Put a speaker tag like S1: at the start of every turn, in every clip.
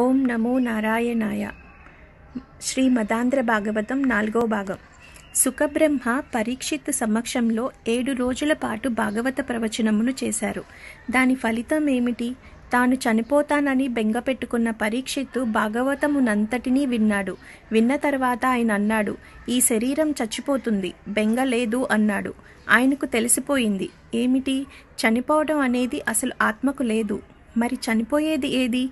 S1: ఓం నమో నారాయణాయ శ్రీ మదాంధ్ర భాగవతం నాలుగో భాగం సుఖబ్రహ్మ పరీక్షిత్ సమక్షంలో ఏడు రోజుల పాటు భాగవత ప్రవచనమును చేశారు దాని ఫలితం ఏమిటి తాను చనిపోతానని బెంగపెట్టుకున్న పరీక్షిత్తు భాగవతమునంతటినీ విన్నాడు విన్న తర్వాత ఆయన అన్నాడు ఈ శరీరం చచ్చిపోతుంది బెంగ లేదు అన్నాడు ఆయనకు తెలిసిపోయింది ఏమిటి చనిపోవడం అనేది అసలు ఆత్మకు లేదు మరి చనిపోయేది ఏది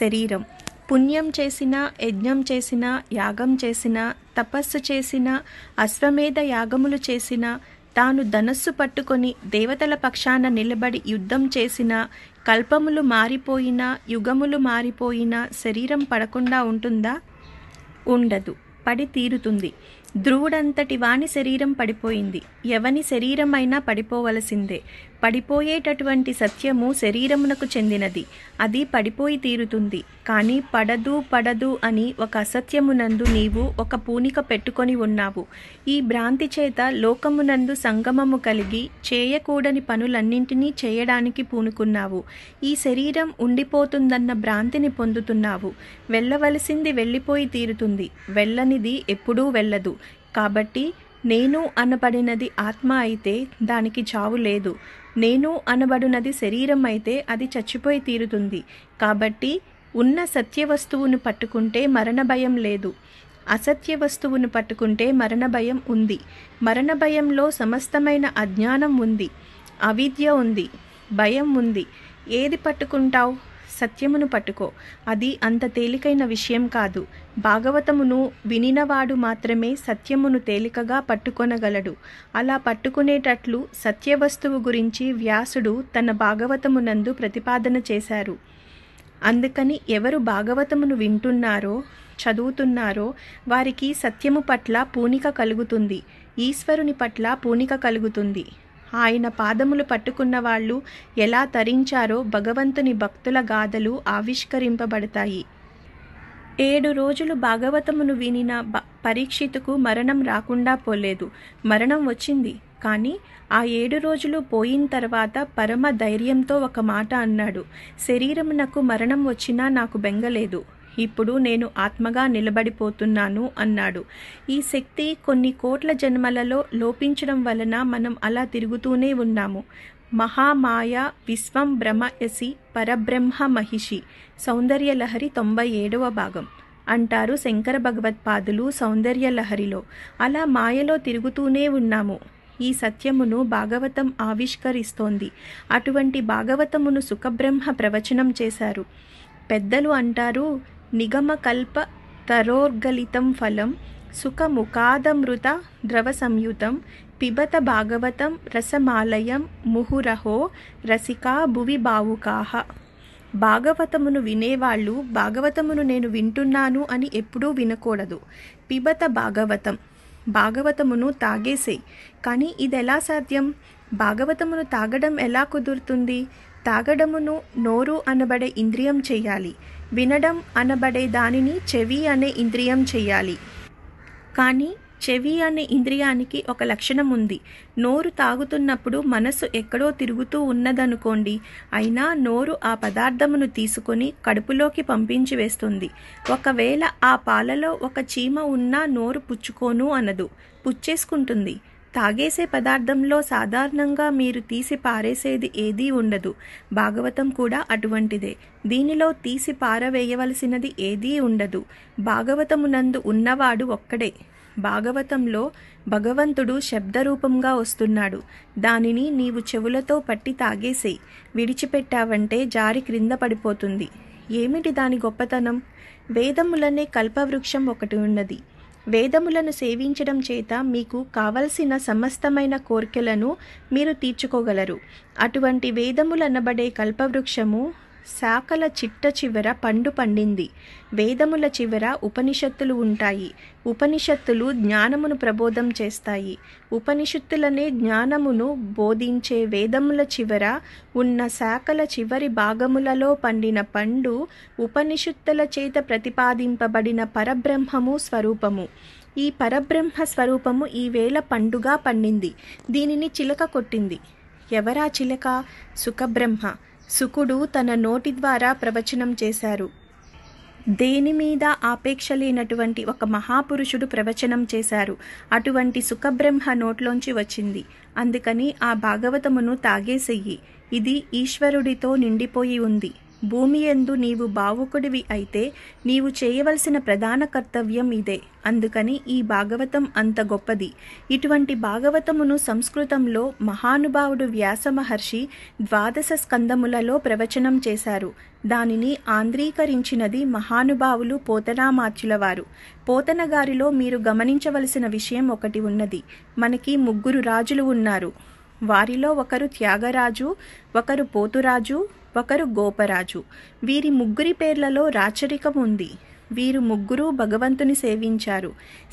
S1: శరీరం పుణ్యం చేసిన యజ్ఞం చేసిన యాగం చేసిన తపస్సు చేసిన అశ్వమేధ యాగములు చేసిన తాను ధనస్సు పట్టుకొని దేవతల పక్షాన నిలబడి యుద్ధం చేసిన కల్పములు మారిపోయినా యుగములు మారిపోయినా శరీరం పడకుండా ఉంటుందా ఉండదు పడి తీరుతుంది ధ్రువుడంతటి వాని శరీరం పడిపోయింది ఎవని శరీరమైనా పడిపోవలసిందే పడిపోయేటటువంటి సత్యము శరీరమునకు చెందినది అది పడిపోయి తీరుతుంది కానీ పడదు పడదు అని ఒక అసత్యమునందు నీవు ఒక పూనిక పెట్టుకొని ఉన్నావు ఈ భ్రాంతి చేత లోకమునందు సంగమము కలిగి చేయకూడని పనులన్నింటినీ చేయడానికి పూనుకున్నావు ఈ శరీరం ఉండిపోతుందన్న భ్రాంతిని పొందుతున్నావు వెళ్ళవలసింది వెళ్ళిపోయి తీరుతుంది వెళ్ళనిది ఎప్పుడూ వెళ్ళదు కాబట్టి నేను అనబడినది ఆత్మ అయితే దానికి చావు లేదు నేను అనబడినది శరీరం అయితే అది చచ్చిపోయి తీరుతుంది కాబట్టి ఉన్న సత్య వస్తువును పట్టుకుంటే మరణ భయం లేదు అసత్య వస్తువును పట్టుకుంటే మరణ భయం ఉంది మరణ భయంలో సమస్తమైన అజ్ఞానం ఉంది అవిద్య ఉంది భయం ఉంది ఏది పట్టుకుంటావు సత్యమును పట్టుకో అది అంత తేలికైన విషయం కాదు భాగవతమును వినినవాడు మాత్రమే సత్యమును తేలికగా పట్టుకొనగలడు అలా పట్టుకునేటట్లు సత్యవస్తువు గురించి వ్యాసుడు తన భాగవతమునందు ప్రతిపాదన చేశారు అందుకని ఎవరు భాగవతమును వింటున్నారో చదువుతున్నారో వారికి సత్యము పట్ల పూనిక కలుగుతుంది ఈశ్వరుని పట్ల పూనిక కలుగుతుంది ఆయన పాదములు పట్టుకున్న వాళ్ళు ఎలా తరించారో భగవంతుని భక్తుల గాథలు ఆవిష్కరింపబడతాయి ఏడు రోజులు భాగవతమును వినిన పరీక్షితుకు మరణం రాకుండా పోలేదు మరణం వచ్చింది కానీ ఆ ఏడు రోజులు పోయిన తర్వాత పరమ ధైర్యంతో ఒక మాట అన్నాడు శరీరమునకు మరణం వచ్చినా నాకు బెంగలేదు ఇప్పుడు నేను ఆత్మగా నిలబడిపోతున్నాను అన్నాడు ఈ శక్తి కొన్ని కోట్ల జన్మలలో లోపించడం వలన మనం అలా తిరుగుతూనే ఉన్నాము మహామాయ విశ్వం బ్రహ్మయసి పరబ్రహ్మ మహిషి సౌందర్యలహరి తొంభై ఏడవ భాగం అంటారు శంకర భగవత్పాదులు సౌందర్యలహరిలో అలా మాయలో తిరుగుతూనే ఉన్నాము ఈ సత్యమును భాగవతం ఆవిష్కరిస్తోంది అటువంటి భాగవతమును సుఖబ్రహ్మ ప్రవచనం చేశారు పెద్దలు అంటారు నిగమకల్ప తరోర్గలితం ఫలం సుఖముఖాదమృత ద్రవసంయుతం పిబత భాగవతం రసమాలయం ముహురహో రసికా భువి బావుకాహ భాగవతమును వినేవాళ్ళు భాగవతమును నేను వింటున్నాను అని ఎప్పుడూ వినకూడదు పిబత భాగవతం భాగవతమును తాగేసే కానీ ఇది ఎలా సాధ్యం భాగవతమును తాగడం ఎలా కుదురుతుంది తాగడమును నోరు అనబడే ఇంద్రియం చేయాలి వినడం అనబడే దానిని చెవి అనే ఇంద్రియం చేయాలి కానీ చెవి అనే ఇంద్రియానికి ఒక లక్షణం ఉంది నోరు తాగుతున్నప్పుడు మనసు ఎక్కడో తిరుగుతూ ఉన్నదనుకోండి అయినా నోరు ఆ పదార్థమును తీసుకొని కడుపులోకి పంపించి వేస్తుంది ఒకవేళ ఆ పాలలో ఒక చీమ ఉన్నా నోరు పుచ్చుకోను అనదు పుచ్చేసుకుంటుంది తాగేసే పదార్థంలో సాధారణంగా మీరు తీసి పారేసేది ఏదీ ఉండదు భాగవతం కూడా అటువంటిదే దీనిలో తీసి పారవేయవలసినది ఏదీ ఉండదు భాగవతమునందు ఉన్నవాడు ఒక్కడే భాగవతంలో భగవంతుడు శబ్దరూపంగా వస్తున్నాడు దానిని నీవు చెవులతో పట్టి తాగేసేయి విడిచిపెట్టావంటే జారి క్రింద పడిపోతుంది ఏమిటి దాని గొప్పతనం వేదములనే కల్పవృక్షం ఒకటి ఉన్నది వేదములను సేవించడం చేత మీకు కావలసిన సమస్తమైన కోర్కెలను మీరు తీర్చుకోగలరు అటువంటి వేదములనబడే కల్పవృక్షము శాఖల చిట్ట చివర పండు పండింది వేదముల చివర ఉపనిషత్తులు ఉంటాయి ఉపనిషత్తులు జ్ఞానమును ప్రబోధం చేస్తాయి ఉపనిషత్తులనే జ్ఞానమును బోధించే వేదముల చివర ఉన్న శాఖల చివరి భాగములలో పండిన పండు ఉపనిషత్తుల చేత ప్రతిపాదింపబడిన పరబ్రహ్మము స్వరూపము ఈ పరబ్రహ్మ స్వరూపము ఈవేళ పండుగా పండింది దీనిని చిలక కొట్టింది ఎవరా చిలక సుఖబ్రహ్మ సుకుడు తన నోటి ద్వారా ప్రవచనం చేశారు దేని మీద ఆపేక్ష లేనటువంటి ఒక మహాపురుషుడు ప్రవచనం చేశారు అటువంటి సుఖబ్రహ్మ నోట్లోంచి వచ్చింది అందుకని ఆ భాగవతమును తాగేసెయ్యి ఇది ఈశ్వరుడితో నిండిపోయి ఉంది భూమి ఎందు నీవు భావుకుడివి అయితే నీవు చేయవలసిన ప్రధాన కర్తవ్యం ఇదే అందుకని ఈ భాగవతం అంత గొప్పది ఇటువంటి భాగవతమును సంస్కృతంలో మహానుభావుడు వ్యాస మహర్షి ద్వాదశ స్కందములలో ప్రవచనం చేశారు దానిని ఆంధ్రీకరించినది మహానుభావులు పోతనామార్చుల వారు పోతనగారిలో మీరు గమనించవలసిన విషయం ఒకటి ఉన్నది మనకి ముగ్గురు రాజులు ఉన్నారు వారిలో ఒకరు త్యాగరాజు ఒకరు పోతురాజు ఒకరు గోపరాజు వీరి ముగ్గురి పేర్లలో రాచరికం ఉంది వీరు ముగ్గురు భగవంతుని సేవించారు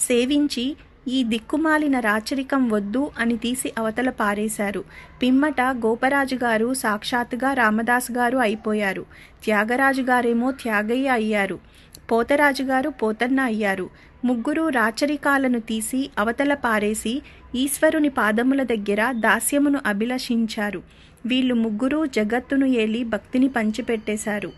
S1: సేవించి ఈ దిక్కుమాలిన రాచరికం వద్దు అని తీసి అవతల పారేశారు పిమ్మట గోపరాజు గారు సాక్షాత్గా రామదాస్ గారు అయిపోయారు త్యాగరాజు గారేమో త్యాగయ్య అయ్యారు పోతరాజుగారు పోతన్న అయ్యారు ముగ్గురు రాచరికాలను తీసి అవతల పారేసి ఈశ్వరుని పాదముల దగ్గర దాస్యమును అభిలషించారు వీళ్ళు ముగ్గురు జగత్తును ఏలి భక్తిని పంచిపెట్టేశారు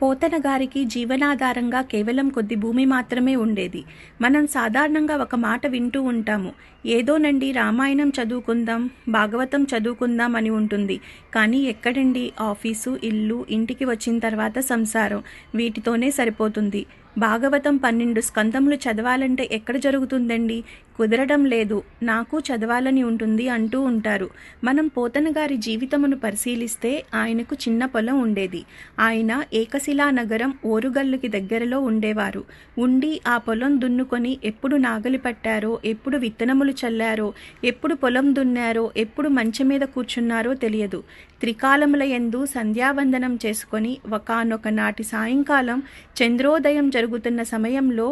S1: పోతన గారికి జీవనాధారంగా కేవలం కొద్ది భూమి మాత్రమే ఉండేది మనం సాధారణంగా ఒక మాట వింటూ ఉంటాము ఏదోనండి రామాయణం చదువుకుందాం భాగవతం చదువుకుందాం అని ఉంటుంది కానీ ఎక్కడండి ఆఫీసు ఇల్లు ఇంటికి వచ్చిన తర్వాత సంసారం వీటితోనే సరిపోతుంది భాగవతం పన్నెండు స్కందములు చదవాలంటే ఎక్కడ జరుగుతుందండి కుదరడం లేదు నాకు చదవాలని ఉంటుంది అంటూ ఉంటారు మనం పోతన గారి జీవితమును పరిశీలిస్తే ఆయనకు చిన్న పొలం ఉండేది ఆయన ఏకశిలా నగరం ఓరుగల్లుకి దగ్గరలో ఉండేవారు ఉండి ఆ పొలం దున్నుకొని ఎప్పుడు నాగలి పట్టారో ఎప్పుడు విత్తనములు చల్లారో ఎప్పుడు పొలం దున్నారో ఎప్పుడు మంచం మీద కూర్చున్నారో తెలియదు త్రికాలముల ఎందు సంధ్యావందనం చేసుకొని ఒకనొక నాటి సాయంకాలం చంద్రోదయం జరుగు జరుగుతున్న సమయంలో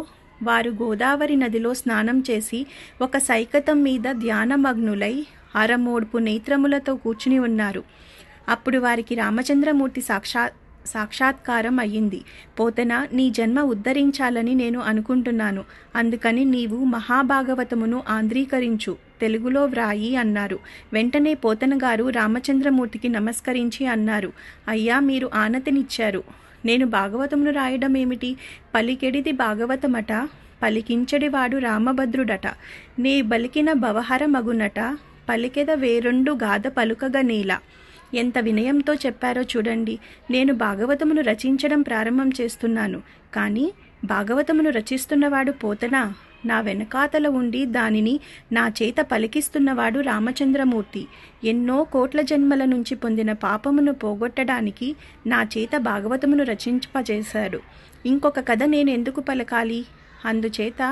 S1: వారు గోదావరి నదిలో స్నానం చేసి ఒక సైకతం మీద ధ్యానమగ్నులై అరమోడ్పు నేత్రములతో కూర్చుని ఉన్నారు అప్పుడు వారికి రామచంద్రమూర్తి సాక్షా సాక్షాత్కారం అయ్యింది పోతన నీ జన్మ ఉద్ధరించాలని నేను అనుకుంటున్నాను అందుకని నీవు మహాభాగవతమును ఆంధ్రీకరించు తెలుగులో వ్రాయి అన్నారు వెంటనే పోతన గారు రామచంద్రమూర్తికి నమస్కరించి అన్నారు అయ్యా మీరు ఆనతినిచ్చారు నేను భాగవతమును రాయడం ఏమిటి పలికెడిది భాగవతమట పలికించడివాడు రామభద్రుడట నీ బలికిన భవహర మగునట పలికెద వేరెండు గాథ పలుకగ నీల ఎంత వినయంతో చెప్పారో చూడండి నేను భాగవతమును రచించడం ప్రారంభం చేస్తున్నాను కానీ భాగవతమును రచిస్తున్నవాడు పోతనా నా వెనకాతల ఉండి దానిని నా చేత పలికిస్తున్నవాడు రామచంద్రమూర్తి ఎన్నో కోట్ల జన్మల నుంచి పొందిన పాపమును పోగొట్టడానికి నా చేత భాగవతమును రచింపజేశాడు ఇంకొక కథ నేను ఎందుకు పలకాలి అందుచేత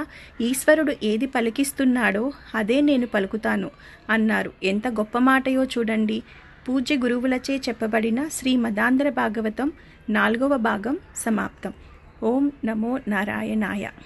S1: ఈశ్వరుడు ఏది పలికిస్తున్నాడో అదే నేను పలుకుతాను అన్నారు ఎంత గొప్ప మాటయో చూడండి పూజ్య గురువులచే చెప్పబడిన శ్రీ మదాంధ్ర భాగవతం నాలుగవ భాగం సమాప్తం ఓం నమో నారాయణాయ